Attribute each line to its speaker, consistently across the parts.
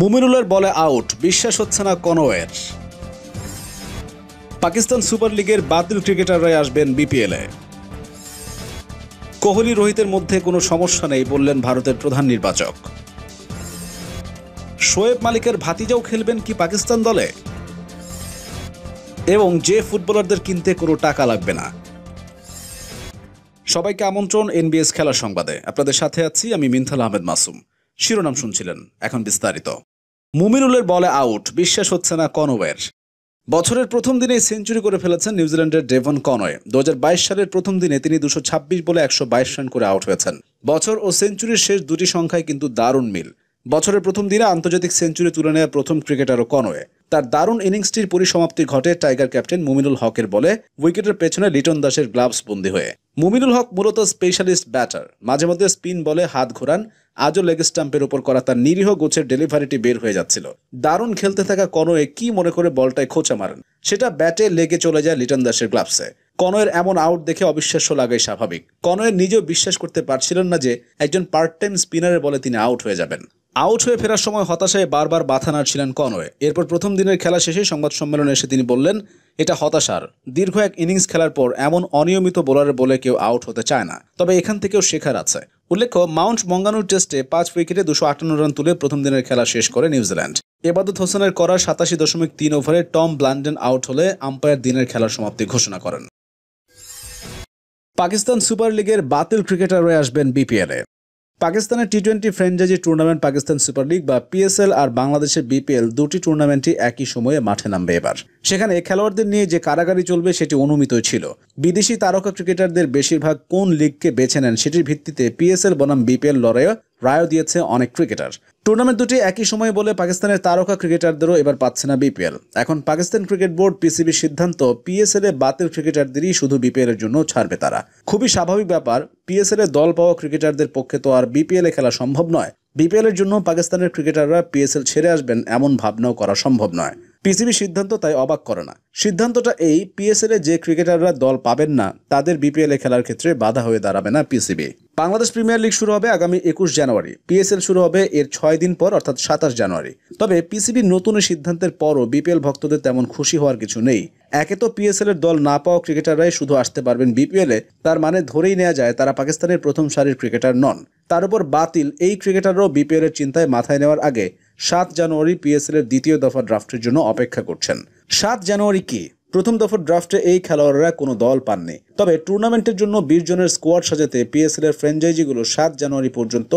Speaker 1: মুমিনুলের বলে আউট বিশ্বাস হচ্ছে না কনওয়ের পাকিস্তান সুপার লিগের বাতিল ক্রিকেটাররাই আসবেন বিপিএলে কোহলি রোহিতের মধ্যে কোনো সমস্যা নেই বললেন ভারতের প্রধান নির্বাচক শোয়েব মালিকের ভাতিজাও খেলবেন কি পাকিস্তান দলে এবং যে ফুটবলারদের কিনতে কোনো টাকা লাগবে না সবাইকে আমন্ত্রণ এনবিএস খেলার সংবাদে আপনাদের সাথে আছি আমি মিনথাল আহমেদ মাসুম শিরোনাম শুনছিলেন এখন বিস্তারিত মুমিনুলের বলে আউট বিশ্বাস হচ্ছে না কনওয়ের বছরের প্রথম দিনে সেঞ্চুরি করে ফেলেছেন নিউজিল্যান্ডের ডেভন কনয় দু সালের প্রথম দিনে তিনি দুশো বলে একশো রান করে আউট হয়েছেন বছর ও সেঞ্চুরির শেষ দুটি সংখ্যায় কিন্তু দারুণ মিল বছরের প্রথম দিনে আন্তর্জাতিক সেঞ্চুরি তুলে নেওয়া প্রথম ক্রিকেটারও কনয়ে তার দারুণ ইনিংসটির পরিসমাপ্তি ঘটে টাইগার ক্যাপ্টেন মুমিনুল হকের বলে উইকেটের পেছনে লিটন দাসের গ্লাভস বন্দী হয়ে মুমিনুল হক মূলত স্পেশালিস্ট ব্যাটার মাঝে মধ্যে স্পিন বলে হাত ঘোরান আজও লেগ স্টাম্পের ওপর করা তার নিরীহ গোছের ডেলিভারিটি বের হয়ে যাচ্ছিল দারুণ খেলতে থাকা কনয়ে কি মনে করে বলটায় খোঁচা মারেন সেটা ব্যাটে লেগে চলে যায় লিটন দাসের গ্লাভসে কনয়ের এমন আউট দেখে অবিশ্বাস্য লাগাই স্বাভাবিক কনয়ের নিজেও বিশ্বাস করতে পারছিলেন না যে একজন পার্ট টাইম স্পিনারের বলে তিনি আউট হয়ে যাবেন আউট হয়ে ফেরার সময় হতাশায় বারবার বাধা নাড়ছিলেন কনওয়ে এরপর প্রথম দিনের খেলা শেষে সংবাদ সম্মেলনে এসে তিনি বললেন এটা হতাশার দীর্ঘ এক ইনিংস খেলার পর এমন অনিয়মিত বোলারের বলে কেউ আউট হতে চায় না তবে এখান থেকেও শেখার আছে উল্লেখ্য মাউন্ট মঙ্গানুর টেস্টে পাঁচ উইকেটে দুশো আটান্ন রান তুলে প্রথম দিনের খেলা শেষ করে নিউজিল্যান্ড এবাদত হোসেনের করা সাতাশি দশমিক তিন ওভারে টম ব্লান্ডেন আউট হলে আম্পায়ার দিনের খেলার সমাপ্তি ঘোষণা করেন পাকিস্তান সুপার লিগের বাতিল ক্রিকেটার হয়ে আসবেন বিপিএলে পাকিস্তানের T twenty franchise tournament Pakistan Super League বা পিএসএল আর বাংলাদেশের বিপিএল দুটি টুর্নামেন্টই একই সময়ে মাঠে নামবে এবার সেখানে খেলোয়াড়দের নিয়ে যে কারাগারি চলবে সেটি অনুমিত ছিল বিদেশি তারকা ক্রিকেটারদের বেশিরভাগ কোন লিগকে বেছে নেন সেটির ভিত্তিতে পিএসএল বনাম বিপিএল লড়াইও রায়ও দিয়েছে অনেক ক্রিকেটার টুর্নামেন্ট দুটি একই সময়ে বলে পাকিস্তানের তারকা ক্রিকেটারদেরও এবার পাচ্ছে না বিপিএল এখন পাকিস্তান ক্রিকেট বোর্ড পিসিবির সিদ্ধান্ত পিএসএল এ বাতিল ক্রিকেটারদেরই শুধু বিপিএল এর জন্য ছাড়বে তারা খুবই স্বাভাবিক ব্যাপার পিএসএল এ দল পাওয়া ক্রিকেটারদের পক্ষে তো আর বিপিএল এ খেলা সম্ভব নয় বিপিএল এর জন্য পাকিস্তানের ক্রিকেটাররা পিএসএল ছেড়ে আসবেন এমন ভাবনাও করা সম্ভব নয় পিসিবি সিদ্ধান্ত তাই অবাক করে না সিদ্ধান্তটা এই পিএসএল এ যে ক্রিকেটাররা দল পাবেন না তাদের বিপিএল এ খেলার ক্ষেত্রে বাধা হয়ে দাঁড়াবে না পিসিবি বাংলাদেশ প্রিমিয়ার লিগ শুরু হবে আগামী একুশ জানুয়ারি পিএসএল শুরু হবে এর ছয় দিন পর অর্থাৎ সাতাশ জানুয়ারি তবে পিসিবির নতুন সিদ্ধান্তের পরও বিপিএল ভক্তদের তেমন খুশি হওয়ার কিছু নেই একে তো পিএসএল এর দল না পাওয়া ক্রিকেটাররাই শুধু আসতে পারবেন বিপিএল এ তার মানে ধরেই নেওয়া যায় তারা পাকিস্তানের প্রথম সারির ক্রিকেটার নন তার উপর বাতিল এই ক্রিকেটাররাও বিপিএল এর চিন্তায় মাথায় নেওয়ার আগে সাত জানুয়ারি পিএসএল এর দ্বিতীয় দফা ড্রাফটের জন্য অপেক্ষা করছেন সাত জানুয়ারি কি প্রথম দফার ড্রাফটে এই খেলোয়াড়রা কোনো দল পাননি তবে টুর্নামেন্টের জন্য বিশ জনের স্কোয়াড সাজাতে পিএসএল এর ফ্র্যাঞ্চাইজিগুলো সাত জানুয়ারি পর্যন্ত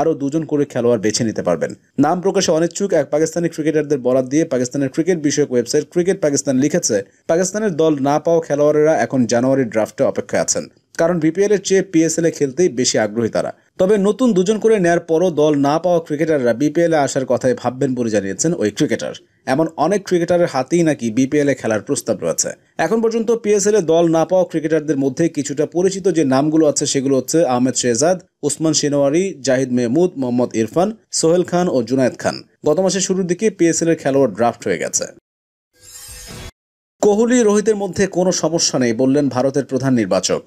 Speaker 1: আরও দুজন করে খেলোয়াড় বেছে নিতে পারবেন নাম প্রকাশে অনিচ্ছুক এক পাকিস্তানি ক্রিকেটারদের বলার দিয়ে পাকিস্তানের ক্রিকেট বিষয়ক ওয়েবসাইট ক্রিকেট পাকিস্তান লিখেছে পাকিস্তানের দল না পাওয়া খেলোয়াড়েরা এখন জানুয়ারির ড্রাফটে অপেক্ষায় আছেন কারণ বিপিএল এর চেয়ে পিএসএল এ খেলতেই বেশি আগ্রহী তারা তবে নতুন দুজন করে নেয়ার পরও দল না পাওয়া ক্রিকেটাররা বিপিএলে আসার কথাই ভাববেন বলে জানিয়েছেন ওই ক্রিকেটার এমন অনেক ক্রিকেটারের হাতেই নাকি বিপিএলে খেলার প্রস্তাব রয়েছে এখন পর্যন্ত পিএসএল এ দল না পাওয়া ক্রিকেটারদের মধ্যে কিছুটা পরিচিত যে নামগুলো আছে সেগুলো হচ্ছে আহমেদ শেহজাদ ওসমান সেনোয়ারি জাহিদ মেহমুদ মোহাম্মদ ইরফান সোহেল খান ও জুনায়েদ খান গত মাসের শুরুর দিকে পিএসএল এর খেলোয়াড় ড্রাফট হয়ে গেছে কোহলি রোহিতের মধ্যে কোনো সমস্যা নেই বললেন ভারতের প্রধান নির্বাচক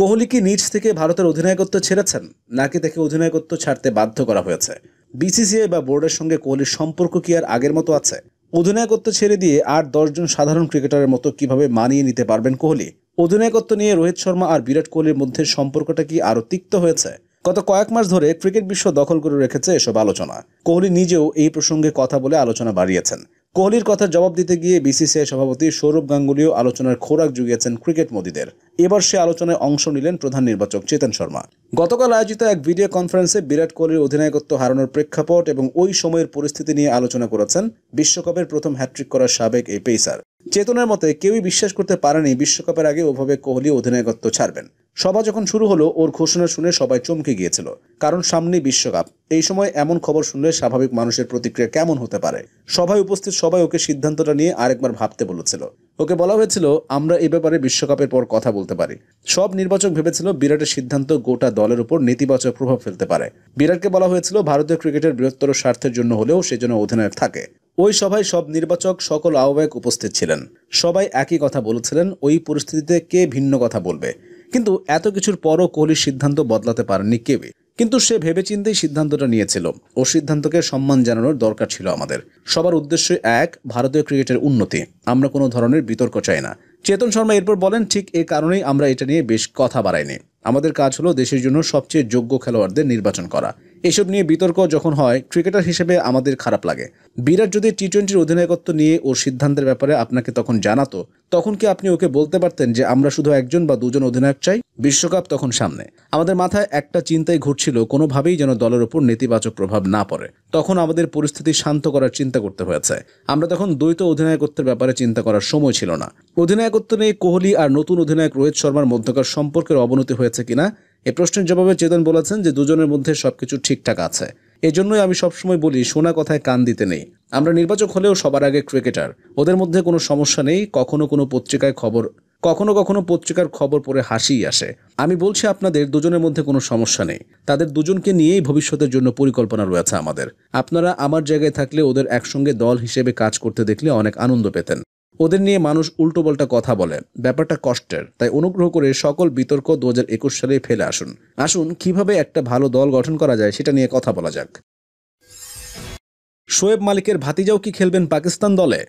Speaker 1: কোহলি কি নিজ থেকে ভারতের অধিনায়কত্ব ছেড়েছেন নাকি তাকে অধিনায়কত্ব ছাড়তে বাধ্য করা হয়েছে বিসিসিআই বা বোর্ডের সঙ্গে কোহলির সম্পর্ক কি আর আগের মতো আছে অধিনায়কত্ব ছেড়ে দিয়ে আর দশজন সাধারণ ক্রিকেটারের মতো কিভাবে মানিয়ে নিতে পারবেন কোহলি অধিনায়কত্ব নিয়ে রোহিত শর্মা আর বিরাট কোহলির মধ্যে সম্পর্কটা কি আরও তিক্ত হয়েছে গত কয়েক মাস ধরে ক্রিকেট বিশ্ব দখল করে রেখেছে এসব আলোচনা কোহলি নিজেও এই প্রসঙ্গে কথা বলে আলোচনা বাড়িয়েছেন কোহলির কথার জবাব দিতে গিয়ে বিসিসিআই সভাপতি সৌরভ গাঙ্গুলিও আলোচনার খোরাক জুগিয়েছেন ক্রিকেট মোদীদের এবার সে আলোচনায় অংশ নিলেন প্রধান নির্বাচক চেতন শর্মা গতকাল আয়োজিত এক ভিডিও কনফারেন্সে বিরাট কোহলির অধিনায়কত্ব হারানোর প্রেক্ষাপট এবং ওই সময়ের পরিস্থিতি নিয়ে আলোচনা করেছেন বিশ্বকাপের প্রথম হ্যাট্রিক করার সাবেক এই পেসার চেতনার মতে কেউই বিশ্বাস করতে পারেনি বিশ্বকাপের আগে ওভাবে কোহলি অধিনায়কত্ব ছাড়বেন সভা যখন শুরু হলো ওর ঘোষণা শুনে সবাই চমকে গিয়েছিল কারণ সামনে বিশ্বকাপ এই সময় এমন খবর শুনলে স্বাভাবিক মানুষের প্রতিক্রিয়া কেমন হতে পারে সভায় উপস্থিত সবাই ওকে সিদ্ধান্তটা নিয়ে আরেকবার ভাবতে বলেছিল ওকে বলা হয়েছিল আমরা এ ব্যাপারে বিশ্বকাপের পর কথা বলতে পারি সব নির্বাচক ভেবেছিল বিরাটের সিদ্ধান্ত গোটা দলের উপর নেতিবাচক প্রভাব ফেলতে পারে বিরাটকে বলা হয়েছিল ভারতীয় ক্রিকেটের বৃহত্তর স্বার্থের জন্য হলেও সেজন্য অধিনায়ক থাকে ওই সভায় সব নির্বাচক সকল আহ্বায়ক উপস্থিত ছিলেন সবাই একই কথা বলেছিলেন ওই পরিস্থিতিতে কে ভিন্ন কথা বলবে কিন্তু এত কিছুর পরও কোহলির সিদ্ধান্ত বদলাতে পারেননি কেউই কিন্তু সে ভেবেচিন্তেই সিদ্ধান্তটা নিয়েছিল ও সিদ্ধান্তকে সম্মান জানানোর দরকার ছিল আমাদের সবার উদ্দেশ্য এক ভারতীয় ক্রিকেটের উন্নতি আমরা কোনো ধরনের বিতর্ক চাই না চেতন শর্মা এরপর বলেন ঠিক এ কারণেই আমরা এটা নিয়ে বেশ কথা বাড়াইনি আমাদের কাজ হলো দেশের জন্য সবচেয়ে যোগ্য খেলোয়াড়দের নির্বাচন করা এসব নিয়ে বিতর্ক যখন হয় ক্রিকেটার হিসেবে আমাদের খারাপ লাগে বিরাট যদি টি টোয়েন্টির অধিনায়কত্ব নিয়ে ওর সিদ্ধান্তের ব্যাপারে আপনাকে তখন জানাতো তখন কি আপনি ওকে বলতে পারতেন যে আমরা শুধু একজন বা দুজন অধিনায়ক চাই বিশ্বকাপ তখন সামনে আমাদের মাথায় একটা চিন্তাই ঘুরছিল কোনোভাবেই যেন দলের উপর নেতিবাচক প্রভাব না পড়ে তখন আমাদের পরিস্থিতি শান্ত করার চিন্তা করতে হয়েছে আমরা তখন দ্বৈত অধিনায়কত্বের ব্যাপারে চিন্তা করার সময় ছিল না অধিনায়কত্ব নিয়ে কোহলি আর নতুন অধিনায়ক রোহিত শর্মার মধ্যকার সম্পর্কের অবনতি হয়েছে কিনা এ প্রশ্নের জবাবে চেতন বলেছেন যে দুজনের মধ্যে সবকিছু ঠিকঠাক আছে এজন্যই আমি সবসময় বলি শোনা কথায় কান দিতে নেই আমরা নির্বাচক হলেও সবার আগে ক্রিকেটার ওদের মধ্যে কোনো সমস্যা নেই কখনো কোনো পত্রিকায় খবর কখনো কখনো পত্রিকার খবর পড়ে হাসিই আসে আমি বলছি আপনাদের দুজনের মধ্যে কোনো সমস্যা নেই তাদের দুজনকে নিয়েই ভবিষ্যতের জন্য পরিকল্পনা রয়েছে আমাদের আপনারা আমার জায়গায় থাকলে ওদের একসঙ্গে দল হিসেবে কাজ করতে দেখলে অনেক আনন্দ পেতেন ওদের নিয়ে মানুষ উল্টো পাল্টা কথা বলে ব্যাপারটা কষ্টের তাই অনুগ্রহ করে সকল বিতর্ক দু সালে ফেলে আসুন আসুন কিভাবে একটা ভালো দল গঠন করা যায় সেটা নিয়ে কথা বলা যাক শোয়েব মালিকের ভাতিজাও কি খেলবেন পাকিস্তান দলে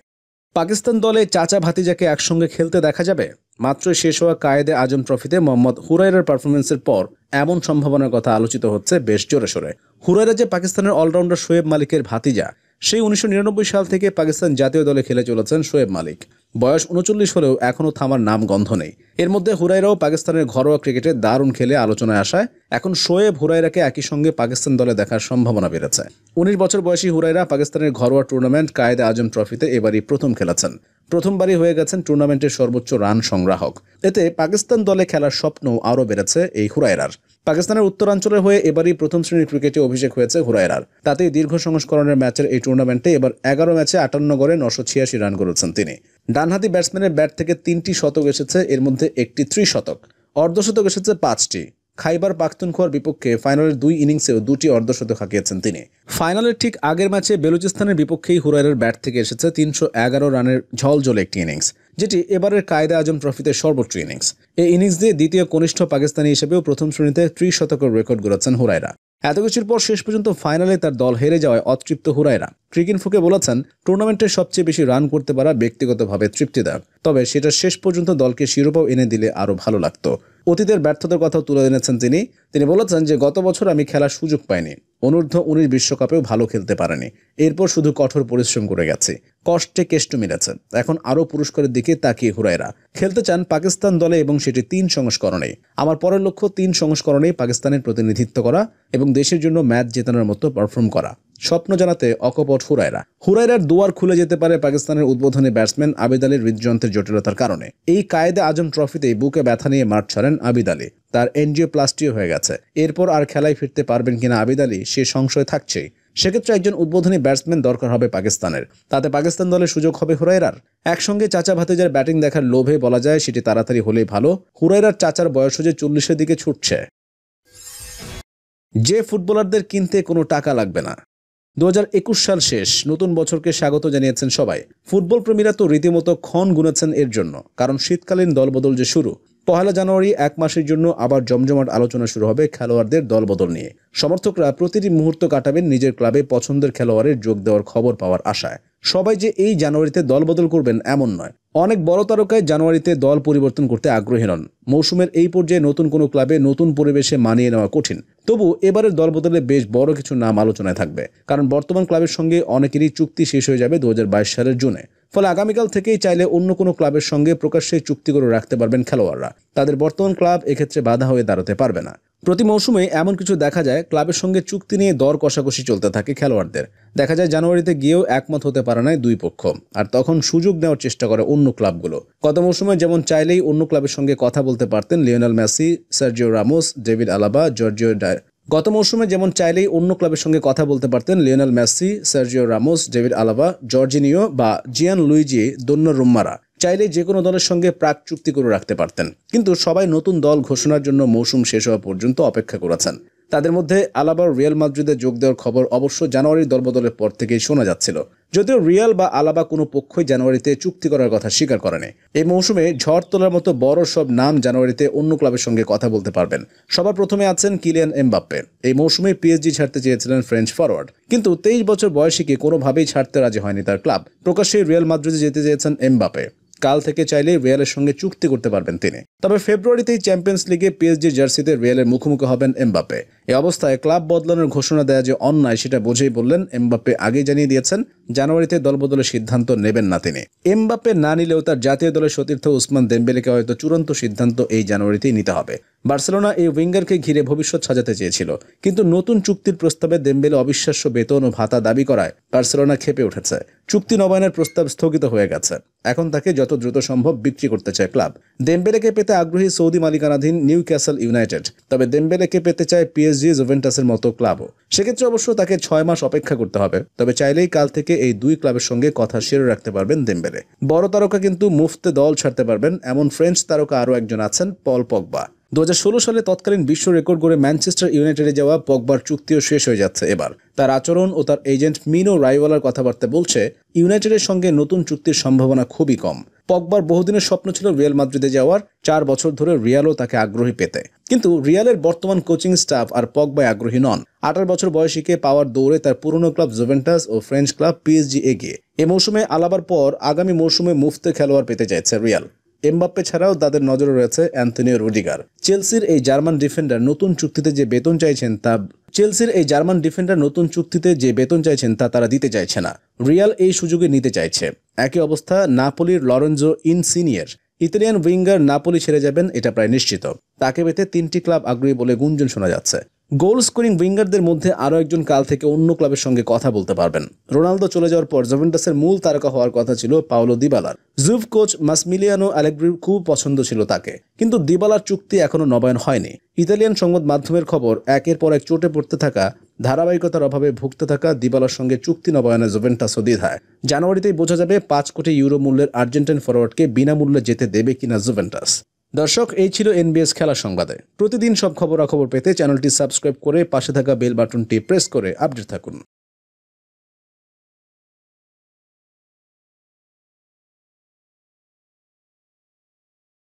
Speaker 1: পাকিস্তান দলে চাচা ভাতিজাকে একসঙ্গে খেলতে দেখা যাবে মাত্র শেষ হওয়া কায়েদে আজম ট্রফিতে মোহাম্মদ হুরাইরার পারফরমেন্সের পর এমন সম্ভাবনার কথা আলোচিত হচ্ছে বেশ জোরে সোরে হুরাইরা যে পাকিস্তানের অলরাউন্ডার শোয়েব মালিকের ভাতিজা সেই উনিশশো সাল থেকে পাকিস্তান জাতীয় দলে খেলে চলেছেন শোয়েব মালিক বয়স উনচল্লিশ হলেও এখনও থামার নাম গন্ধ নেই এর মধ্যে হুরাইরাও পাকিস্তানের ঘরোয়া ক্রিকেটে দারুণ খেলে আলোচনায় আসায় এখন শোয়েব হুরাইরাকে একই সঙ্গে পাকিস্তান দলে দেখার সম্ভাবনা বেড়েছে উনিশ বছর বয়সী হুরাইরা পাকিস্তানের ঘরোয়া টুর্নামেন্ট কায়দে আজম ট্রফিতে এবারই প্রথম খেলেছেন প্রথমবারই হয়ে গেছেন টুর্নামেন্টের সর্বোচ্চ রান সংগ্রাহক এতে পাকিস্তান দলে খেলার স্বপ্ন আরও বেড়েছে এই হুরাইরার পাকিস্তানের উত্তরাঞ্চলে হয়ে এবারই প্রথম শ্রেণীর ক্রিকেটে অভিষেক হয়েছে হুরাইরার তাতেই দীর্ঘ সংস্করণের ম্যাচের এই টুর্নামেন্টে এবার এগারো ম্যাচে আটান্ন গড়ে নশো ছিয়াশি রান করেছেন তিনি ডানহাতি ব্যাটসম্যানের ব্যাট থেকে তিনটি শতক এসেছে এর মধ্যে একটি ত্রিশতক অর্ধশতক এসেছে পাঁচটি খাইবার পাখতুনখোয়ার বিপক্ষে ফাইনালের দুই ইনিংসেও দুটি অর্ধশতক হাঁকিয়েছেন তিনি ফাইনালের ঠিক আগের ম্যাচে বেলুচিস্তানের বিপক্ষেই হুরাইরের ব্যাট থেকে এসেছে তিনশো এগারো রানের ঝলঝলে একটি ইনিংস যেটি এবারের কায়দা আজম ট্রফিতে সর্বোচ্চ ইনিংস এই ইনিংস দিয়ে দ্বিতীয় কনিষ্ঠ পাকিস্তানি হিসেবেও প্রথম শ্রেণীতে ত্রিশ শতকের রেকর্ড গড়াচ্ছেন হুরাইরা এত কিছুর পর শেষ পর্যন্ত ফাইনালে তার দল হেরে যাওয়ায় অতৃপ্ত হুরাইরা ক্রিকেট ফুকে বলেছেন টুর্নামেন্টে সবচেয়ে বেশি রান করতে পারা ব্যক্তিগতভাবে তৃপ্তিদায়ক তবে সেটা শেষ পর্যন্ত দলকে শিরোপাও এনে দিলে আরও ভালো লাগতো অতীতের ব্যর্থতার কথাও তুলে এনেছেন তিনি তিনি বলেছেন যে গত বছর আমি খেলার সুযোগ পাইনি অনূর্ধ্ব উনিশ বিশ্বকাপেও ভালো খেলতে পারেনি এরপর শুধু কঠোর পরিশ্রম করে গেছে কষ্টে কেষ্ট মেরেছে এখন আরও পুরস্কারের দিকে তাকিয়ে হুরাইরা খেলতে চান পাকিস্তান দলে এবং সেটি তিন সংস্করণে আমার পরের লক্ষ্য তিন সংস্করণে পাকিস্তানের প্রতিনিধিত্ব করা এবং দেশের জন্য ম্যাচ জেতানোর মতো পারফর্ম করা স্বপ্ন জানাতে অকপট হুরায়রা হুরাইরার দুয়ার খুলে যেতে পারে পাকিস্তানের উদ্বোধনী ব্যাটসম্যান আবিদ আলীর হৃদযন্ত্রের জটিলতার কারণে এই কায়দে আজম ট্রফিতেই বুকে ব্যথা নিয়ে মাঠ ছাড়েন আবিদ আলী তার এনজিও প্লাস্টিও হয়ে গেছে এরপর আর খেলায় ফিরতে পারবেন কিনা আবিদ আলী সে সংশয় থাকছেই সেক্ষেত্রে একজন উদ্বোধনী ব্যাটসম্যান দরকার হবে পাকিস্তানের তাতে পাকিস্তান দলের সুযোগ হবে হুরাইরার একসঙ্গে চাচা ভাতিজার ব্যাটিং দেখার লোভে বলা যায় সেটি তাড়াতাড়ি হলেই ভালো হুরাইরার চাচার বয়স যে চল্লিশের দিকে ছুটছে যে ফুটবলারদের কিনতে কোনো টাকা লাগবে না দু সাল শেষ নতুন বছরকে স্বাগত জানিয়েছেন সবাই ফুটবল প্রেমীরা তো রীতিমতো ক্ষণ গুনেছেন এর জন্য কারণ শীতকালীন দলবদল যে শুরু পহেলা জানুয়ারি এক মাসের জন্য আবার জমজমাট আলোচনা শুরু হবে খেলোয়াড়দের দলবদল নিয়ে সমর্থকরা প্রতিটি মুহূর্ত কাটাবেন নিজের ক্লাবে পছন্দের খেলোয়াড়ের যোগ দেওয়ার খবর পাওয়ার আশায় সবাই যে এই জানুয়ারিতে দল বদল করবেন এমন নয় অনেক বড় তারকায় জানুয়ারিতে দল পরিবর্তন করতে আগ্রহী নন মৌসুমের এই পর্যায়ে নতুন কোনো ক্লাবে নতুন পরিবেশে মানিয়ে নেওয়া কঠিন তবু এবারের দল বদলে বেশ বড় কিছু নাম আলোচনায় থাকবে কারণ বর্তমান ক্লাবের সঙ্গে অনেকেরই চুক্তি শেষ হয়ে যাবে দু সালের জুনে ফলে আগামীকাল থেকেই চাইলে অন্য কোনো ক্লাবের সঙ্গে প্রকাশ্যে চুক্তি করে রাখতে পারবেন খেলোয়াড়রা তাদের বর্তমান ক্লাব এক্ষেত্রে বাধা হয়ে দাঁড়াতে পারবে না প্রতি মৌসুমে এমন কিছু দেখা যায় ক্লাবের সঙ্গে চুক্তি নিয়ে দর কষাকষি চলতে থাকে খেলোয়াড়দের দেখা যায় জানুয়ারিতে গিয়েও একমত হতে পারে নাই দুই পক্ষ আর তখন সুযোগ নেওয়ার চেষ্টা করে অন্য ক্লাবগুলো গত মৌসুমে যেমন চাইলেই অন্য ক্লাবের সঙ্গে কথা বলতে পারতেন Lionel Messi Sergio Ramos David Alaba Jorginho গত মৌসুমে যেমন চাইলেই অন্য ক্লাবের সঙ্গে কথা বলতে পারতেন Lionel Messi Sergio Ramos David Alaba Jorginho বা জিয়ান লুইজি দন্য রুম্মারা চাইলে যে কোনো দলের সঙ্গে প্রাক চুক্তি করে রাখতে পারতেন কিন্তু সবাই নতুন দল ঘোষণার জন্য মৌসুম শেষ হওয়া পর্যন্ত অপেক্ষা করেছেন তাদের মধ্যে আলাবার রিয়াল মাদ্রিদে যোগ দেওয়ার খবর অবশ্য জানুয়ারির দলবদলের পর থেকেই শোনা যাচ্ছিল যদিও রিয়াল বা আলাবা কোনো পক্ষই জানুয়ারিতে চুক্তি করার কথা স্বীকার করেনি এই মৌসুমে ঝড় তোলার মতো বড় সব নাম জানুয়ারিতে অন্য ক্লাবের সঙ্গে কথা বলতে পারবেন সবার প্রথমে আছেন কিলিয়ান এমবাপ্পে এই মৌসুমে পিএসজি ছাড়তে চেয়েছিলেন ফ্রেঞ্চ ফরওয়ার্ড কিন্তু তেইশ বছর বয়সীকে কোনোভাবেই ছাড়তে রাজি হয়নি তার ক্লাব প্রকাশ্যে রিয়াল মাদ্রিদে যেতে চেয়েছেন এমবাপ্পে কাল থেকে চাইলে রিয়ালের সঙ্গে চুক্তি করতে পারবেন তিনি তবে ফেব্রুয়ারিতেই চ্যাম্পিয়ন্স লিগে পিএসজি জার্সিতে রিয়ালের মুখোমুখি হবেন এমবাপ্পে এ অবস্থায় ক্লাব বদলানোর ঘোষণা দেয়া যে অন্যায় সেটা বুঝেই বললেন এমবাপ্পে আগেই জানিয়ে দিয়েছেন জানুয়ারিতে দলবদলের সিদ্ধান্ত নেবেন না তিনি এমবাপ্পে না নিলেও তার জাতীয় দলের সতীর্থ উসমান দেম্বেলেকে হয়তো চূড়ান্ত সিদ্ধান্ত এই জানুয়ারিতেই নিতে হবে বার্সেলোনা এই উইঙ্গারকে ঘিরে ভবিষ্যৎ সাজাতে চেয়েছিল কিন্তু নতুন চুক্তির প্রস্তাবে দেম্বেলে অবিশ্বাস্য বেতন ও ভাতা দাবি করায় বার্সেলোনা খেপে উঠেছে চুক্তি নবায়নের প্রস্তাব স্থগিত হয়ে গেছে এখন তাকে যত দ্রুত সম্ভব বিক্রি করতে চায় ক্লাব দেম্বেলেকে পেতে আগ্রহী সৌদি মালিকানাধীন নিউ ক্যাসেল ইউনাইটেড তবে দেম্বেলেকে পেতে চায় পিএস পিএসজি জুভেন্টাসের মতো ক্লাবও সেক্ষেত্রে অবশ্য তাকে ছয় মাস অপেক্ষা করতে হবে তবে চাইলেই কাল থেকে এই দুই ক্লাবের সঙ্গে কথা সেরে রাখতে পারবেন দেমবেলে বড় তারকা কিন্তু মুফতে দল ছাড়তে পারবেন এমন ফ্রেঞ্চ তারকা আরও একজন আছেন পল পগবা দু সালে তৎকালীন বিশ্ব রেকর্ড করে ম্যানচেস্টার ইউনাইটেডে যাওয়া পগবার চুক্তিও শেষ হয়ে যাচ্ছে এবার তার আচরণ ও তার এজেন্ট মিনো রাইওয়ালার কথাবার্তা বলছে ইউনাইটেডের সঙ্গে নতুন চুক্তির সম্ভাবনা খুবই কম পগবার বহুদিনের স্বপ্ন ছিল রিয়াল মাদ্রিদে যাওয়ার চার বছর ধরে রিয়ালও তাকে আগ্রহী পেতে কিন্তু রিয়ালের বর্তমান কোচিং স্টাফ আর পগবায় আগ্রহী নন আঠারো বছর বয়সীকে পাওয়ার দৌড়ে তার পুরনো ক্লাব জুভেন্টাস ও ফ্রেঞ্চ ক্লাব পিএসজি এগিয়ে এ মৌসুমে আলাবার পর আগামী মৌসুমে মুফতে খেলোয়াড় পেতে চাইছে রিয়াল এমবাপ্পে ছাড়াও তাদের নজরে রয়েছে অ্যান্থনিও রুডিগার চেলসির এই জার্মান ডিফেন্ডার নতুন চুক্তিতে যে বেতন চাইছেন তা চেলসির এই জার্মান ডিফেন্ডার নতুন চুক্তিতে যে বেতন চাইছেন তা তারা দিতে চাইছে না রিয়াল এই সুযোগে নিতে চাইছে একই অবস্থা নাপোলির ইন ইনসিনিয়ার ইতালিয়ান উইঙ্গার নাপোলি ছেড়ে যাবেন এটা প্রায় নিশ্চিত তাকে পেতে তিনটি ক্লাব আগ্রহী বলে গুঞ্জন শোনা যাচ্ছে গোল স্কোরিং উইঙ্গারদের মধ্যে আরও একজন কাল থেকে অন্য ক্লাবের সঙ্গে কথা বলতে পারবেন রোনালদো চলে যাওয়ার পর জুভেন্টাসের মূল তারকা হওয়ার কথা ছিল পাওলো দিবালার জুভ কোচ মাসমিলিয়ানো অ্যালেগ্রির খুব পছন্দ ছিল তাকে কিন্তু দিবালার চুক্তি এখনও নবায়ন হয়নি ইতালিয়ান সংবাদ মাধ্যমের খবর একের পর এক চোটে পড়তে থাকা ধারাবাহিকতার অভাবে ভুগতে থাকা দিবালার সঙ্গে চুক্তি নবায়নে জুভেন্টাসও দ্বিধায় জানুয়ারিতেই বোঝা যাবে পাঁচ কোটি ইউরো মূল্যের আর্জেন্টাইন ফরওয়ার্ডকে বিনামূল্যে যেতে দেবে কিনা জুভেন্টাস দর্শক এই ছিল এনবিএস খেলা সংবাদে প্রতিদিন সব খবরাখবর পেতে চ্যানেলটি সাবস্ক্রাইব করে পাশে থাকা বেল বাটনটি প্রেস করে আপডেট থাকুন